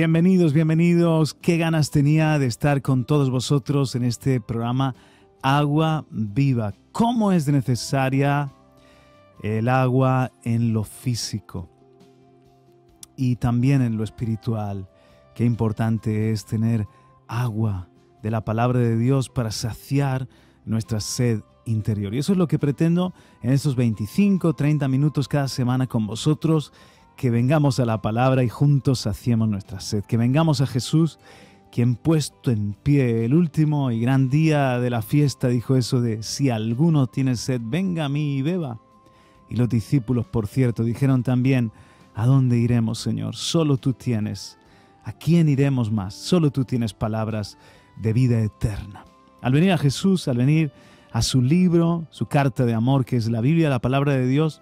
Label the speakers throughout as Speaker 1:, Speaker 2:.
Speaker 1: Bienvenidos, bienvenidos. Qué ganas tenía de estar con todos vosotros en este programa Agua Viva. ¿Cómo es necesaria el agua en lo físico y también en lo espiritual? Qué importante es tener agua de la palabra de Dios para saciar nuestra sed interior. Y eso es lo que pretendo en estos 25, 30 minutos cada semana con vosotros que vengamos a la palabra y juntos saciemos nuestra sed, que vengamos a Jesús, quien puesto en pie el último y gran día de la fiesta dijo eso de, si alguno tiene sed, venga a mí y beba. Y los discípulos, por cierto, dijeron también, ¿a dónde iremos, Señor? Solo tú tienes. ¿A quién iremos más? Solo tú tienes palabras de vida eterna. Al venir a Jesús, al venir a su libro, su carta de amor, que es la Biblia, la palabra de Dios,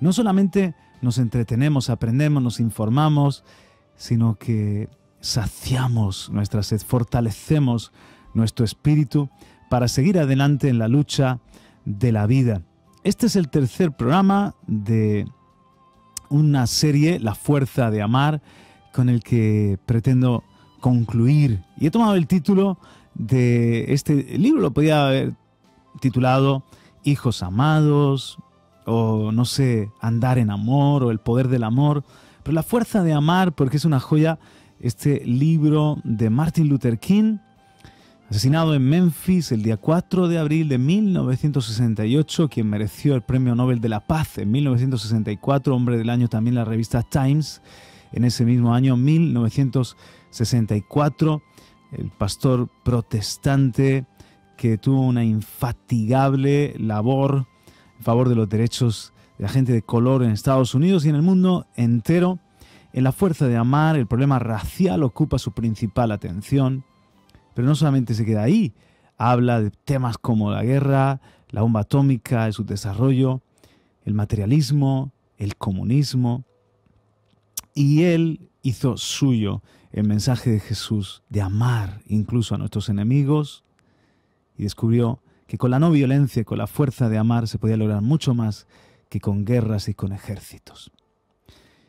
Speaker 1: no solamente nos entretenemos, aprendemos, nos informamos, sino que saciamos nuestra sed, fortalecemos nuestro espíritu para seguir adelante en la lucha de la vida. Este es el tercer programa de una serie, La Fuerza de Amar, con el que pretendo concluir. Y he tomado el título de este libro, lo podía haber titulado Hijos Amados, o no sé, andar en amor o el poder del amor, pero la fuerza de amar, porque es una joya, este libro de Martin Luther King, asesinado en Memphis el día 4 de abril de 1968, quien mereció el Premio Nobel de la Paz en 1964, hombre del año también la revista Times, en ese mismo año 1964, el pastor protestante que tuvo una infatigable labor en favor de los derechos de la gente de color en Estados Unidos y en el mundo entero. En la fuerza de amar, el problema racial ocupa su principal atención, pero no solamente se queda ahí, habla de temas como la guerra, la bomba atómica su desarrollo, el materialismo, el comunismo. Y él hizo suyo el mensaje de Jesús de amar incluso a nuestros enemigos y descubrió que con la no violencia y con la fuerza de amar se podía lograr mucho más que con guerras y con ejércitos.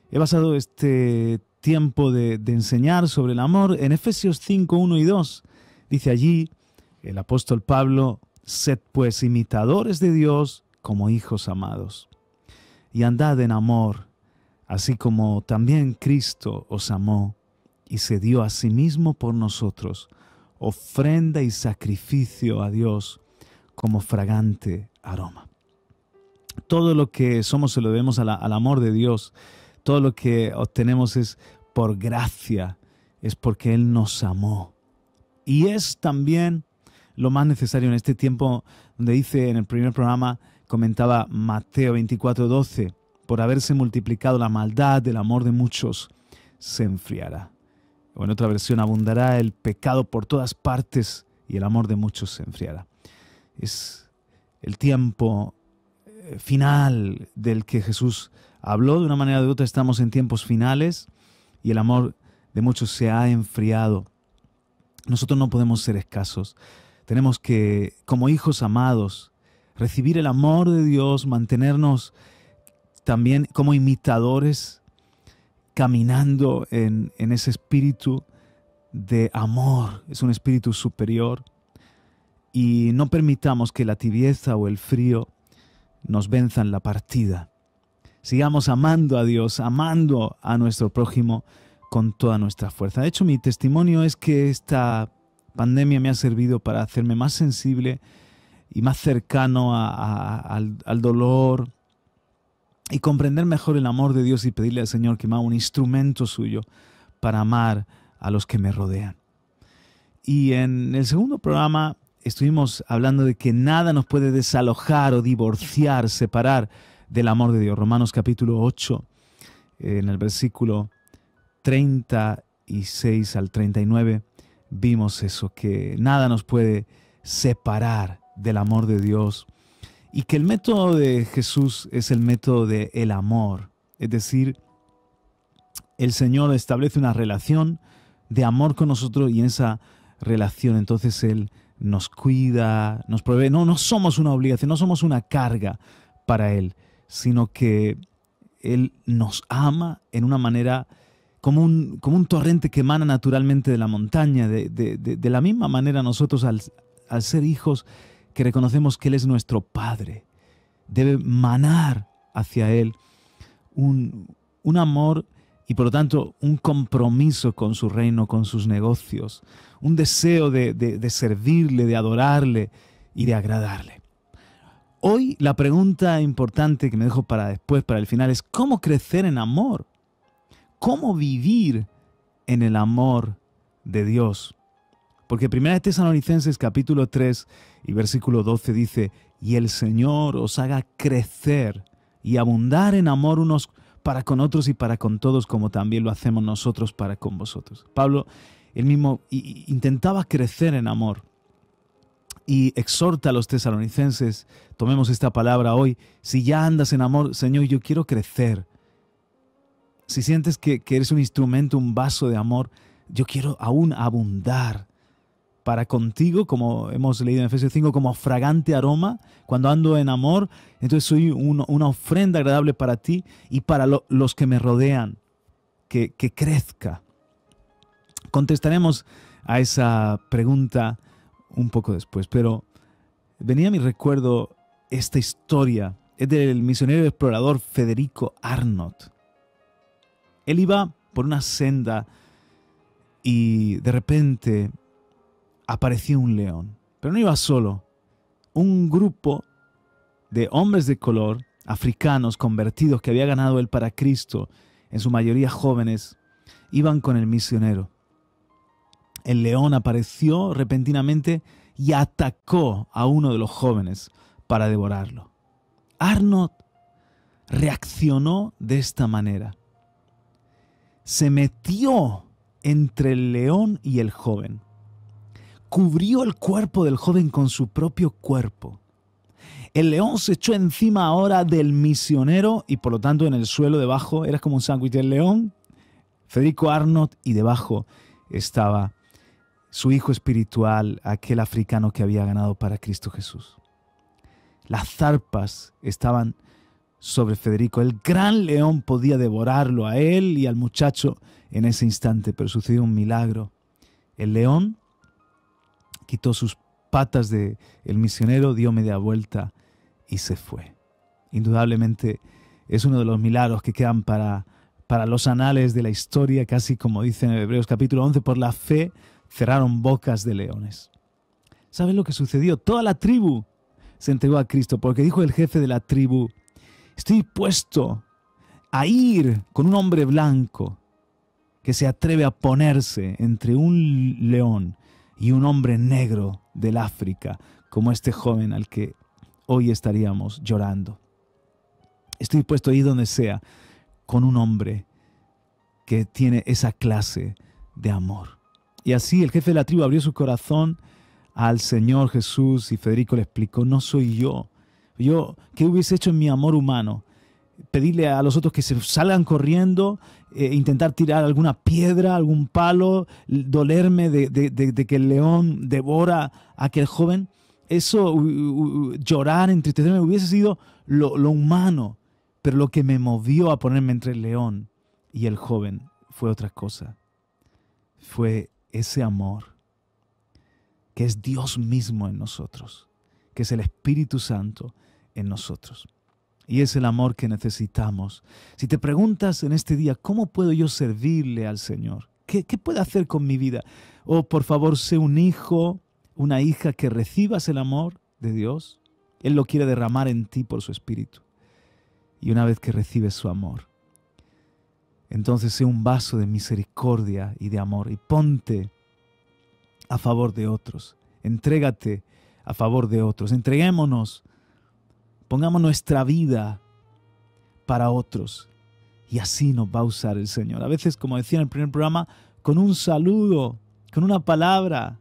Speaker 1: He basado este tiempo de, enseñar sobre el amor en Efesios 5, 1 y 2. Dice allí el apóstol Pablo, sed pues imitadores de Dios como hijos amados, y andad en amor, así como también Cristo os amó y se dio a sí mismo por nosotros, ofrenda y sacrificio a Dios como fragante aroma. Todo lo que somos se lo debemos al amor de Dios. Todo lo que obtenemos es por gracia, es porque Él nos amó. Y es también lo más necesario en este tiempo donde dice en el primer programa, comentaba Mateo 24, 12, por haberse multiplicado la maldad, del amor de muchos se enfriará. O en otra versión, abundará el pecado por todas partes y el amor de muchos se enfriará es el tiempo eh, final del que Jesús habló. De una manera u de otra estamos en tiempos finales y el amor de muchos se ha enfriado. Nosotros no podemos ser escasos. Tenemos que, como hijos amados, recibir el amor de Dios, mantenernos también como imitadores, caminando en, en ese espíritu de amor. Es un espíritu superior y no permitamos que la tibieza o el frío nos venzan la partida. Sigamos amando a Dios, amando a nuestro prójimo con toda nuestra fuerza. De hecho, mi testimonio es que esta pandemia me ha servido para hacerme más sensible y más cercano al dolor y comprender mejor el amor de Dios y pedirle al Señor que me haga un instrumento suyo para amar a los que me rodean. Y en el segundo programa estuvimos hablando de que nada nos puede desalojar o divorciar, separar del amor de Dios. Romanos capítulo 8, en el versículo 36 al 39, vimos eso, que nada nos puede separar del amor de Dios y que el método de Jesús es el método del el amor. Es decir, el Señor establece una relación de amor con nosotros y en esa relación entonces Él nos cuida, nos provee. No, no somos una obligación, no somos una carga para Él, sino que Él nos ama en una manera como un, como un torrente que emana naturalmente de la montaña. De, la misma manera nosotros al, ser hijos que reconocemos que Él es nuestro Padre, debe manar hacia Él un, un amor y por lo tanto un compromiso con su reino, con sus negocios, un deseo de, servirle, de adorarle y de agradarle. Hoy la pregunta importante que me dejo para después, para el final, es cómo crecer en amor, cómo vivir en el amor de Dios. Porque 1 Tesalonicenses capítulo 3 y versículo 12 dice, y el Señor os haga crecer y abundar en amor unos para con otros y para con todos, como también lo hacemos nosotros para con vosotros. Pablo él mismo intentaba crecer en amor y exhorta a los tesalonicenses, tomemos esta palabra hoy, si ya andas en amor, Señor, yo quiero crecer. Si sientes que, eres un instrumento, un vaso de amor, yo quiero aún abundar para contigo, como hemos leído en Efesios 5, como fragante aroma, cuando ando en amor, entonces soy una ofrenda agradable para ti y para los que me rodean, que, que crezca. Contestaremos a esa pregunta un poco después, pero venía a mi recuerdo esta historia. Es del misionero explorador Federico Arnott. Él iba por una senda y de repente apareció un león. Pero no iba solo. Un grupo de hombres de color, africanos convertidos que había ganado él para Cristo, en su mayoría jóvenes, iban con el misionero. El león apareció repentinamente y atacó a uno de los jóvenes para devorarlo. Arnold reaccionó de esta manera. Se metió entre el león y el joven. Cubrió el cuerpo del joven con su propio cuerpo. El león se echó encima ahora del misionero y por lo tanto en el suelo debajo era como un sándwich del león. Federico Arnott y debajo estaba su hijo espiritual, aquel africano que había ganado para Cristo Jesús. Las zarpas estaban sobre Federico. El gran león podía devorarlo a él y al muchacho en ese instante, pero sucedió un milagro. El león quitó sus patas del misionero, dio media vuelta y se fue. Indudablemente es uno de los milagros que quedan para, para los anales de la historia, casi como dicen en Hebreos capítulo 11, por la fe cerraron bocas de leones. ¿Sabes lo que sucedió? Toda la tribu se entregó a Cristo porque dijo el jefe de la tribu, estoy puesto a ir con un hombre blanco que se atreve a ponerse entre un león y un hombre negro del África, como este joven al que hoy estaríamos llorando. Estoy puesto ir donde sea, con un hombre que tiene esa clase de amor. Y así el jefe de la tribu abrió su corazón al Señor Jesús y Federico le explicó, no soy yo. Yo, ¿qué hubiese hecho en mi amor humano? Pedirle a los otros que se salgan corriendo, eh, intentar tirar alguna piedra, algún palo, dolerme de, que el león devora a aquel joven. Eso, llorar, entristecerme, hubiese sido lo, lo humano. Pero lo que me movió a ponerme entre el león y el joven fue otra cosa. Fue ese amor que es Dios mismo en nosotros, que es el Espíritu Santo en nosotros. Y es el amor que necesitamos. Si te preguntas en este día, ¿cómo puedo yo servirle al Señor? ¿Qué, puedo hacer con mi vida? oh, por favor, sé un hijo, una hija que recibas el amor de Dios. Él lo quiere derramar en ti por su Espíritu. Y una vez que recibes su amor, entonces sé un vaso de misericordia y de amor y ponte a favor de otros, entrégate a favor de otros, entreguémonos, pongamos nuestra vida para otros y así nos va a usar el Señor. A veces, como decía en el primer programa, con un saludo, con una palabra,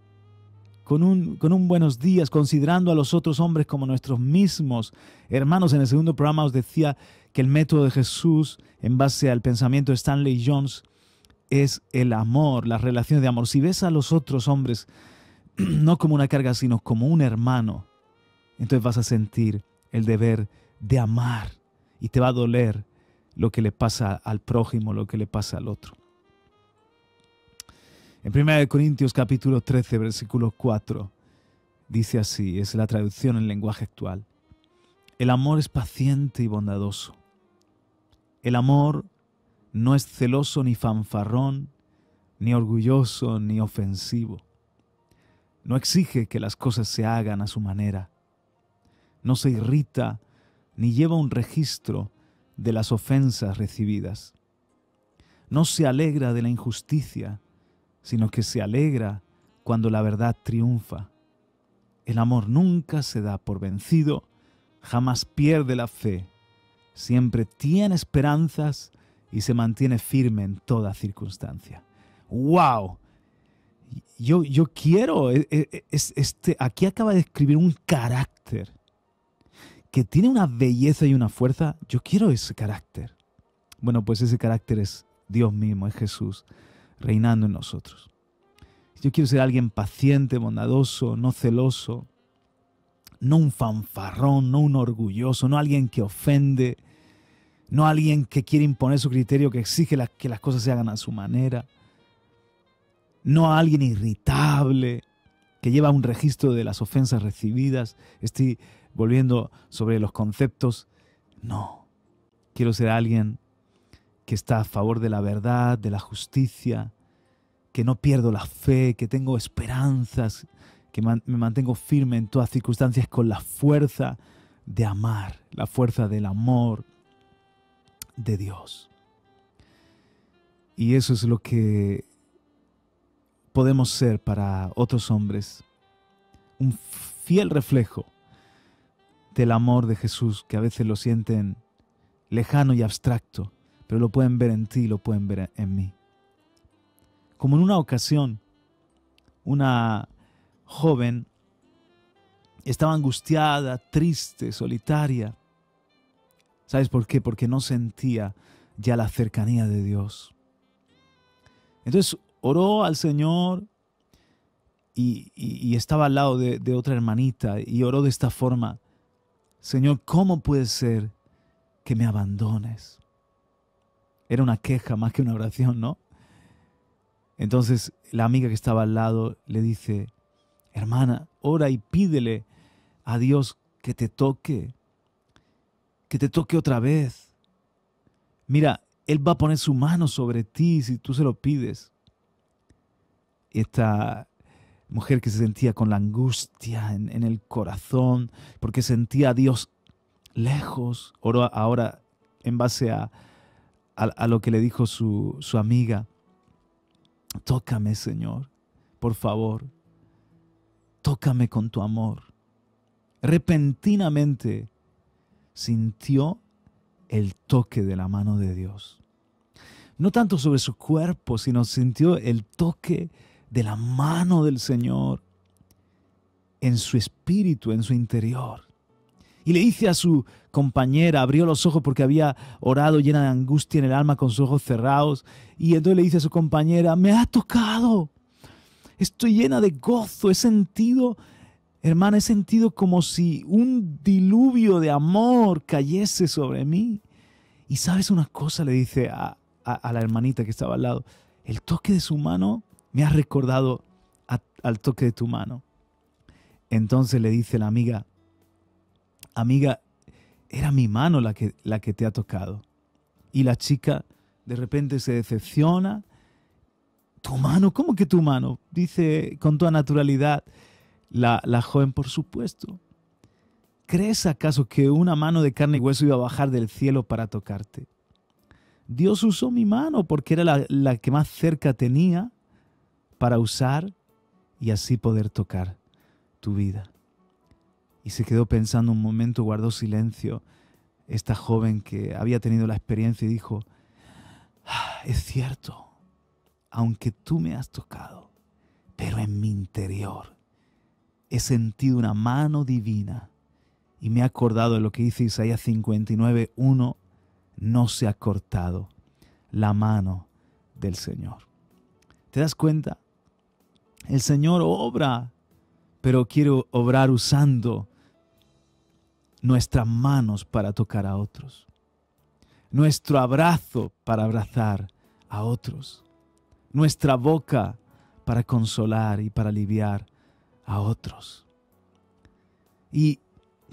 Speaker 1: con un, con un, buenos días, considerando a los otros hombres como nuestros mismos hermanos. En el segundo programa os decía que el método de Jesús en base al pensamiento de Stanley Jones es el amor, las relaciones de amor. Si ves a los otros hombres no como una carga, sino como un hermano, entonces vas a sentir el deber de amar y te va a doler lo que le pasa al prójimo, lo que le pasa al otro. En 1 Corintios capítulo 13, versículo 4, dice así, es la traducción en lenguaje actual. El amor es paciente y bondadoso. El amor no es celoso ni fanfarrón, ni orgulloso ni ofensivo. No exige que las cosas se hagan a su manera. No se irrita ni lleva un registro de las ofensas recibidas. No se alegra de la injusticia, sino que se alegra cuando la verdad triunfa. El amor nunca se da por vencido, jamás pierde la fe siempre tiene esperanzas y se mantiene firme en toda circunstancia. ¡Wow! Yo, quiero, e, e, e, este, aquí acaba de escribir un carácter que tiene una belleza y una fuerza. Yo quiero ese carácter. Bueno, pues ese carácter es Dios mismo, es Jesús reinando en nosotros. Yo quiero ser alguien paciente, bondadoso, no celoso, no un fanfarrón, no un orgulloso, no alguien que ofende, no alguien que quiere imponer su criterio, que exige que las cosas se hagan a su manera, no alguien irritable, que lleva un registro de las ofensas recibidas. Estoy volviendo sobre los conceptos. No, quiero ser alguien que está a favor de la verdad, de la justicia, que no pierdo la fe, que tengo esperanzas, que me mantengo firme en todas circunstancias con la fuerza de amar, la fuerza del amor de Dios. Y eso es lo que podemos ser para otros hombres, un fiel reflejo del amor de Jesús que a veces lo sienten lejano y abstracto, pero lo pueden ver en ti, lo pueden ver en mí. Como en una ocasión, una joven estaba angustiada, triste, solitaria. ¿Sabes por qué? Porque no sentía ya la cercanía de Dios. Entonces oró al Señor y, estaba al lado de, de otra hermanita y oró de esta forma, Señor, ¿cómo puede ser que me abandones? Era una queja más que una oración, ¿no? Entonces la amiga que estaba al lado le dice, Hermana, ora y pídele a Dios que te toque, que te toque otra vez. Mira, Él va a poner su mano sobre ti si tú se lo pides. Esta mujer que se sentía con la angustia en, el corazón, porque sentía a Dios lejos, ora ahora en base a, lo que le dijo su, su amiga. Tócame, Señor, por favor tócame con tu amor. Repentinamente sintió el toque de la mano de Dios. No tanto sobre su cuerpo, sino sintió el toque de la mano del Señor en su espíritu, en su interior. Y le dice a su compañera, abrió los ojos porque había orado llena de angustia en el alma con sus ojos cerrados, y entonces le dice a su compañera, me ha tocado, Estoy llena de gozo. He sentido, hermana, he sentido como si un diluvio de amor cayese sobre mí. Y sabes una cosa, le dice a, la hermanita que estaba al lado, el toque de su mano me ha recordado al toque de tu mano. Entonces le dice la amiga, amiga, era mi mano la que, la que te ha tocado. Y la chica de repente se decepciona tu mano, ¿cómo que tu mano? Dice con toda naturalidad la, joven, por supuesto. ¿Crees acaso que una mano de carne y hueso iba a bajar del cielo para tocarte? Dios usó mi mano porque era la, que más cerca tenía para usar y así poder tocar tu vida. Y se quedó pensando un momento, guardó silencio esta joven que había tenido la experiencia y dijo, ah, es cierto aunque tú me has tocado, pero en mi interior he sentido una mano divina y me he acordado de lo que dice Isaías 59, 1, no se ha cortado la mano del Señor. ¿Te das cuenta? El Señor obra, pero quiero obrar usando nuestras manos para tocar a otros, nuestro abrazo para abrazar a otros nuestra boca para consolar y para aliviar a otros. Y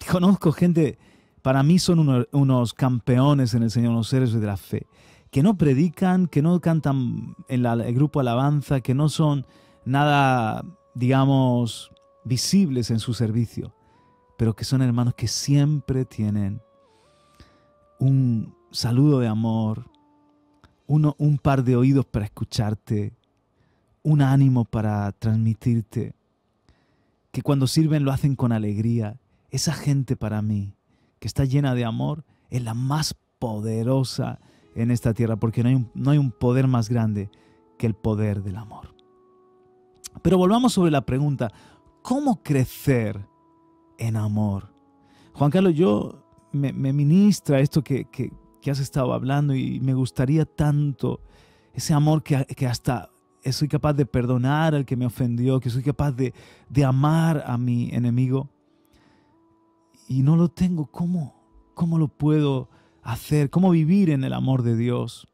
Speaker 1: conozco gente, para mí son unos, campeones en el Señor, los seres de la fe, que no predican, que no cantan en el grupo alabanza, que no son nada, digamos, visibles en su servicio, pero que son hermanos que siempre tienen un saludo de amor, un par de oídos para escucharte, un ánimo para transmitirte, que cuando sirven lo hacen con alegría. Esa gente para mí, que está llena de amor, es la más poderosa en esta tierra, porque no hay un, poder más grande que el poder del amor. Pero volvamos sobre la pregunta, ¿cómo crecer en amor? Juan Carlos, yo me, me ministra esto que, que, que has estado hablando y me gustaría tanto ese amor que, hasta soy capaz de perdonar al que me ofendió, que soy capaz de, de amar a mi enemigo. Y no lo tengo. ¿Cómo? ¿Cómo lo puedo hacer? ¿Cómo vivir en el amor de Dios?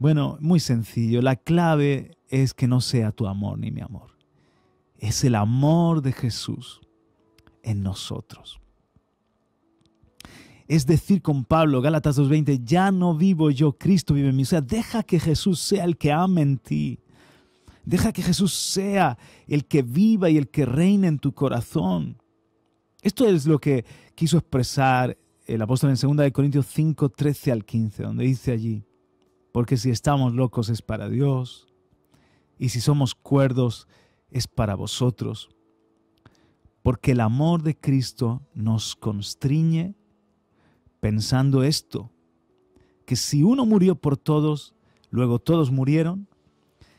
Speaker 1: Bueno, muy sencillo. La clave es que no sea tu amor ni mi amor. Es el amor de Jesús en nosotros. Es decir, con Pablo, Gálatas 2.20, ya no vivo yo, Cristo vive en mí. O sea, deja que Jesús sea el que ame en ti. Deja que Jesús sea el que viva y el que reina en tu corazón. Esto es lo que quiso expresar el apóstol en 2 Corintios 5, 13 al 15, donde dice allí, porque si estamos locos es para Dios, y si somos cuerdos es para vosotros, porque el amor de Cristo nos constriñe pensando esto, que si uno murió por todos, luego todos murieron,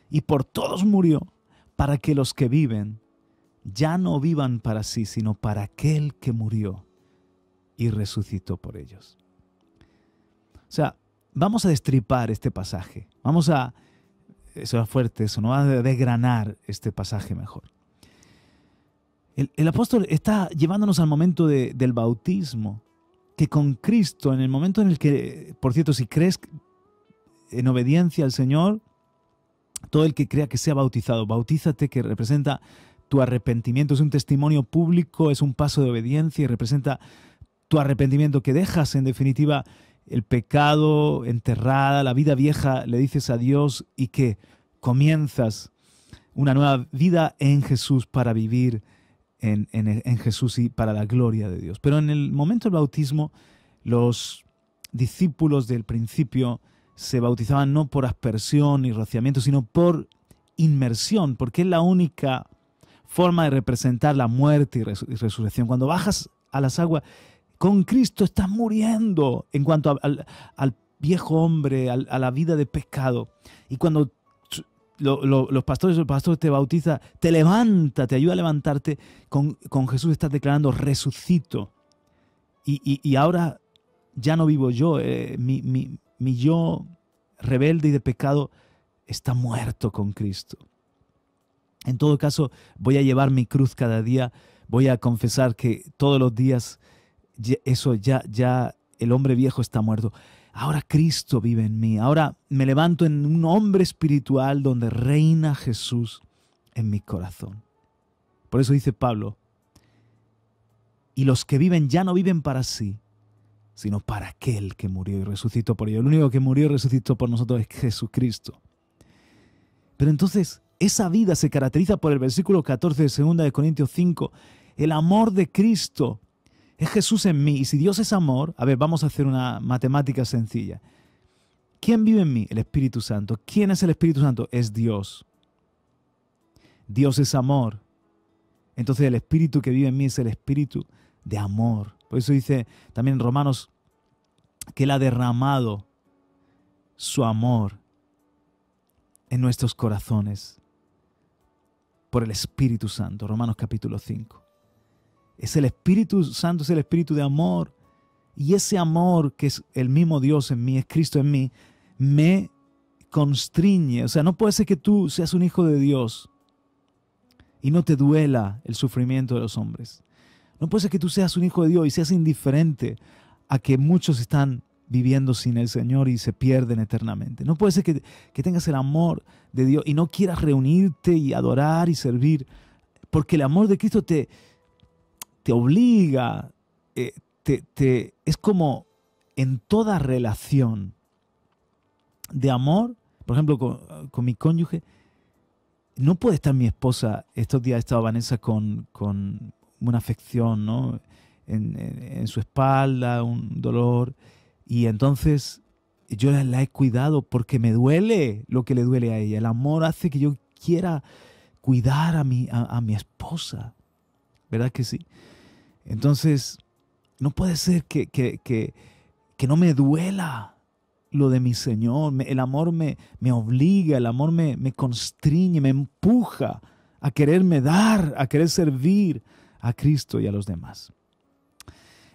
Speaker 1: y por todos murió, para que los que viven ya no vivan para sí, sino para aquel que murió y resucitó por ellos. O sea, vamos a destripar este pasaje, vamos a, eso es fuerte, eso, no va a desgranar este pasaje mejor. El, apóstol está llevándonos al momento del bautismo, que con Cristo, en el momento en el que, por cierto, si crees en obediencia al Señor, todo el que crea que sea bautizado, bautízate, que representa tu arrepentimiento, es un testimonio público, es un paso de obediencia y representa tu arrepentimiento, que dejas en definitiva el pecado enterrada, la vida vieja, le dices a Dios y que comienzas una nueva vida en Jesús para vivir en, Jesús y para la gloria de Dios. Pero en el momento del bautismo, los discípulos del principio se bautizaban no por aspersión y rociamiento, sino por inmersión, porque es la única forma de representar la muerte y, resurrección. Cuando bajas a las aguas, con Cristo estás muriendo en cuanto al, viejo hombre, a la vida de pecado. Y cuando los pastores, el pastor te bautiza, te levanta, te ayuda a levantarte. Con, Jesús estás declarando resucito. Y, ahora ya no vivo yo, eh, mi, mi yo rebelde y de pecado está muerto con Cristo. En todo caso, voy a llevar mi cruz cada día, voy a confesar que todos los días eso ya, ya el hombre viejo está muerto ahora Cristo vive en mí, ahora me levanto en un hombre espiritual donde reina Jesús en mi corazón. Por eso dice Pablo, y los que viven ya no viven para sí, sino para aquel que murió y resucitó por ellos. El único que murió y resucitó por nosotros es Jesucristo. Pero entonces, esa vida se caracteriza por el versículo 14 de 2 de Corintios 5, el amor de Cristo es Jesús en mí. Y si Dios es amor, a ver, vamos a hacer una matemática sencilla. ¿Quién vive en mí? El Espíritu Santo. ¿Quién es el Espíritu Santo? Es Dios. Dios es amor. Entonces el Espíritu que vive en mí es el Espíritu de amor. Por eso dice también en Romanos que Él ha derramado su amor en nuestros corazones por el Espíritu Santo. Romanos capítulo 5. Es el Espíritu Santo, es el Espíritu de amor. Y ese amor que es el mismo Dios en mí, es Cristo en mí, me constriñe. O sea, no puede ser que tú seas un hijo de Dios y no te duela el sufrimiento de los hombres. No puede ser que tú seas un hijo de Dios y seas indiferente a que muchos están viviendo sin el Señor y se pierden eternamente. No puede ser que, que tengas el amor de Dios y no quieras reunirte y adorar y servir, porque el amor de Cristo te, te obliga, eh, te, es como en toda relación de amor, por ejemplo, con, mi cónyuge, no puede estar mi esposa, estos días estaba Vanessa con, con una afección ¿no? en, su espalda, un dolor, y entonces yo la he cuidado porque me duele lo que le duele a ella. El amor hace que yo quiera cuidar a mi, a mi esposa. ¿Verdad que sí? Entonces, no puede ser que, no me duela lo de mi Señor. el amor me, me obliga, el amor me, me constriñe, me empuja a quererme dar, a querer servir a Cristo y a los demás.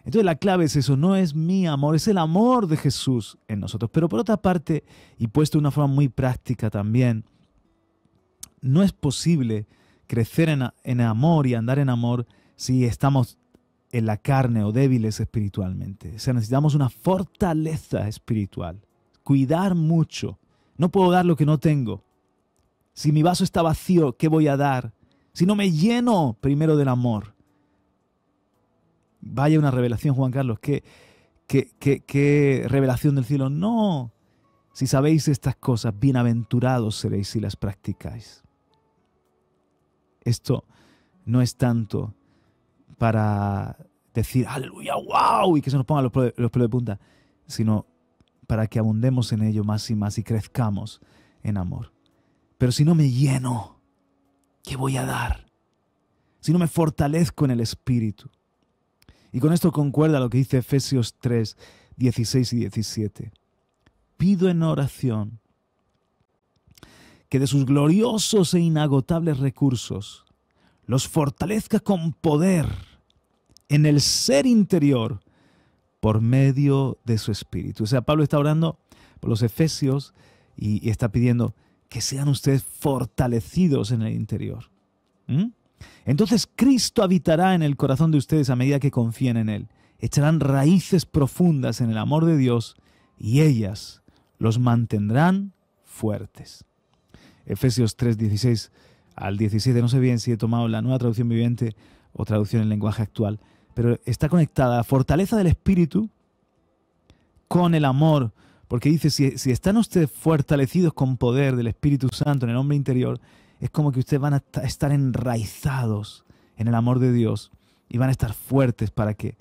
Speaker 1: Entonces la clave es eso, no es mi amor, es el amor de Jesús en nosotros. Pero por otra parte, y puesto de una forma muy práctica también, no es posible crecer en, en amor y andar en amor si estamos en la carne o débiles espiritualmente. O sea, necesitamos una fortaleza espiritual. Cuidar mucho. No puedo dar lo que no tengo. Si mi vaso está vacío, ¿qué voy a dar? Si no me lleno primero del amor. Vaya una revelación, Juan Carlos. ¿Qué, qué, qué, qué revelación del cielo? No. Si sabéis estas cosas, bienaventurados seréis si las practicáis. Esto no es tanto para decir aleluya, wow, y que se nos pongan los los pelos de punta, sino para que abundemos en ello más y más y crezcamos en amor. Pero si no me lleno, ¿qué voy a dar? Si no me fortalezco en el Espíritu. Y con esto concuerda lo que dice Efesios 3, 16 y 17. Pido en oración que de sus gloriosos e inagotables recursos los fortalezca con poder en el ser interior por medio de su espíritu. O sea, Pablo está orando por los efesios y, está pidiendo que sean ustedes fortalecidos en el interior. ¿Mm? Entonces Cristo habitará en el corazón de ustedes a medida que confíen en Él. Echarán raíces profundas en el amor de Dios y ellas los mantendrán fuertes. Efesios 3, 16 al 17, no sé bien si he tomado la nueva traducción viviente o traducción en lenguaje actual, pero está conectada la fortaleza del espíritu con el amor, porque dice, si, están ustedes fortalecidos con poder del Espíritu Santo en el hombre interior, es como que ustedes van a estar enraizados en el amor de Dios y van a estar fuertes para que,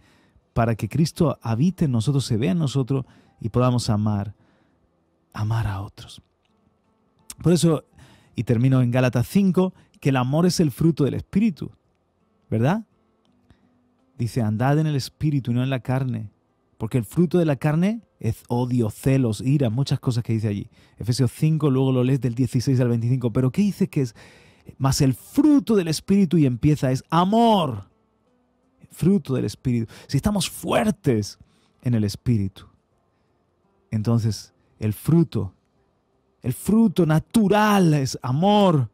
Speaker 1: para que Cristo habite en nosotros, se vea en nosotros y podamos amar, amar a otros. Por eso, y termino en Gálatas 5, que el amor es el fruto del Espíritu, ¿verdad? Dice, andad en el espíritu y no en la carne, porque el fruto de la carne es odio, celos, ira, muchas cosas que dice allí. Efesios 5, luego lo lees del 16 al 25, pero ¿qué dice que es? Más el fruto del espíritu y empieza es amor, fruto del espíritu. Si estamos fuertes en el espíritu, entonces el fruto, el fruto natural es amor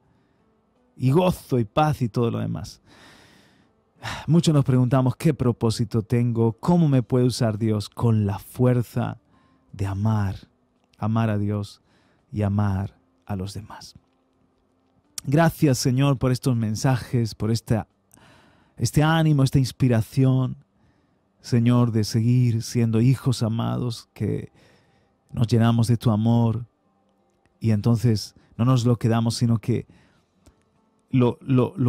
Speaker 1: y gozo y paz y todo lo demás. Muchos nos preguntamos qué propósito tengo, cómo me puede usar Dios con la fuerza de amar, amar a Dios y amar a los demás. Gracias Señor por estos mensajes, por este ánimo, esta inspiración, Señor, de seguir siendo hijos amados, que nos llenamos de tu amor y entonces no nos lo quedamos, sino que lo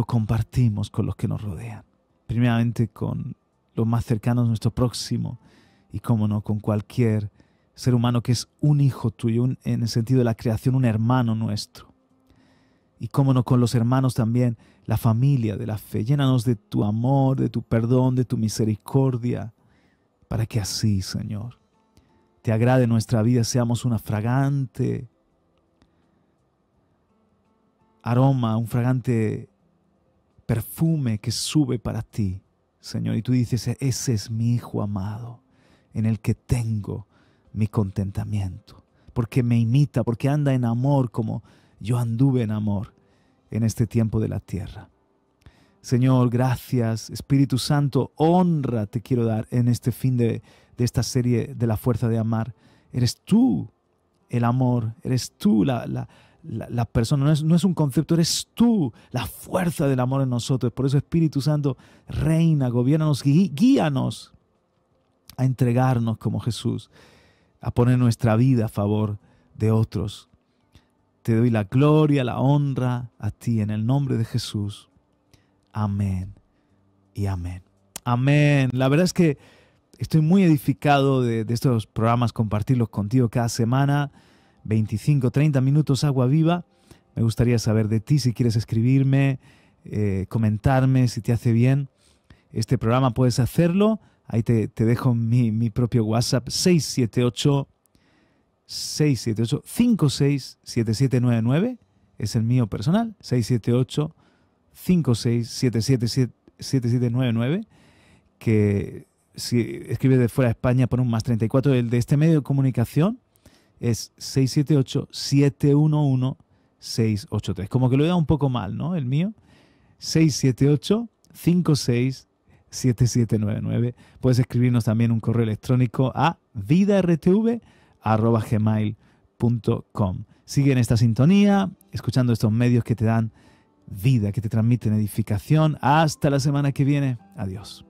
Speaker 1: compartimos con los que nos rodean primeramente con los más cercanos, nuestro próximo, y cómo no, con cualquier ser humano que es un hijo tuyo, en el sentido de la creación, un hermano nuestro. Y cómo no, con los hermanos también, la familia de la fe. Llénanos de tu amor, de tu perdón, de tu misericordia, para que así, Señor, te agrade nuestra vida, seamos una fragante aroma, un fragante perfume que sube para ti, Señor. Y tú dices, ese es mi Hijo amado, en el que tengo mi contentamiento, porque me imita, porque anda en amor como yo anduve en amor en este tiempo de la tierra. Señor, gracias. Espíritu Santo, honra te quiero dar en este fin de, esta serie de la fuerza de amar. Eres tú el amor, eres tú la, la, la, persona, no es, un concepto, eres tú, la fuerza del amor en nosotros. Por eso Espíritu Santo, reina, gobiernanos, guíanos a entregarnos como Jesús, a poner nuestra vida a favor de otros. Te doy la gloria, la honra a ti en el nombre de Jesús. Amén y amén. Amén. La verdad es que estoy muy edificado de, de estos programas, compartirlos contigo cada semana. 25, 30 minutos agua viva. Me gustaría saber de ti si quieres escribirme, eh, comentarme si te hace bien. Este programa puedes hacerlo. Ahí te, dejo mi, propio WhatsApp 678 678 567799 es el mío personal 678 56777799 que si escribes de fuera de España pon un más 34 el de este medio de comunicación es 678-711-683. Como que lo he dado un poco mal, ¿no? El mío. 678 7799 Puedes escribirnos también un correo electrónico a vidartv.gmail.com. Sigue en esta sintonía, escuchando estos medios que te dan vida, que te transmiten edificación. Hasta la semana que viene. Adiós.